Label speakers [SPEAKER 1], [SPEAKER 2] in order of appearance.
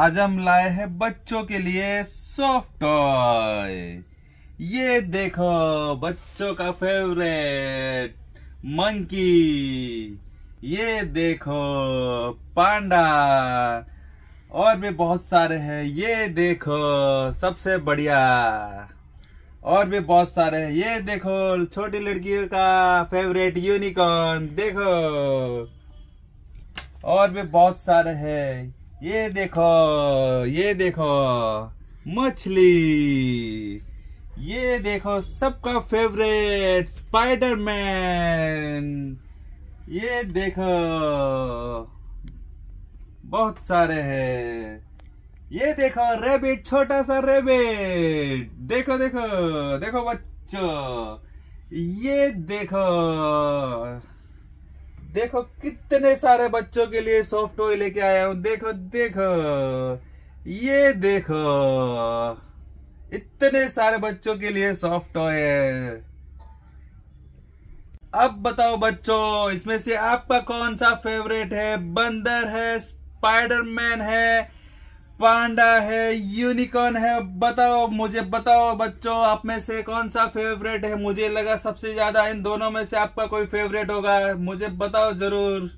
[SPEAKER 1] आज हम लाए हैं बच्चों के लिए सॉफ्ट टॉय ये देखो बच्चों का फेवरेट मंकी ये देखो पांडा और भी बहुत सारे हैं ये देखो सबसे बढ़िया और भी बहुत सारे हैं ये देखो छोटी लड़कियों का फेवरेट यूनिकॉर्न देखो और भी बहुत सारे हैं ये देखो ये देखो मछली ये देखो सबका फेवरेट स्पाइडरमैन ये देखो बहुत सारे हैं ये देखो रेबिट छोटा सा रेबिट देखो देखो देखो बच्चों ये देखो देखो कितने सारे बच्चों के लिए सॉफ्ट टॉय लेके आया हूं देखो देखो ये देखो इतने सारे बच्चों के लिए सॉफ्ट टॉय है अब बताओ बच्चों इसमें से आपका कौन सा फेवरेट है बंदर है स्पाइडरमैन है पांडा है यूनिकॉर्न है बताओ मुझे बताओ बच्चों आप में से कौन सा फेवरेट है मुझे लगा सबसे ज्यादा इन दोनों में से आपका कोई फेवरेट होगा मुझे बताओ जरूर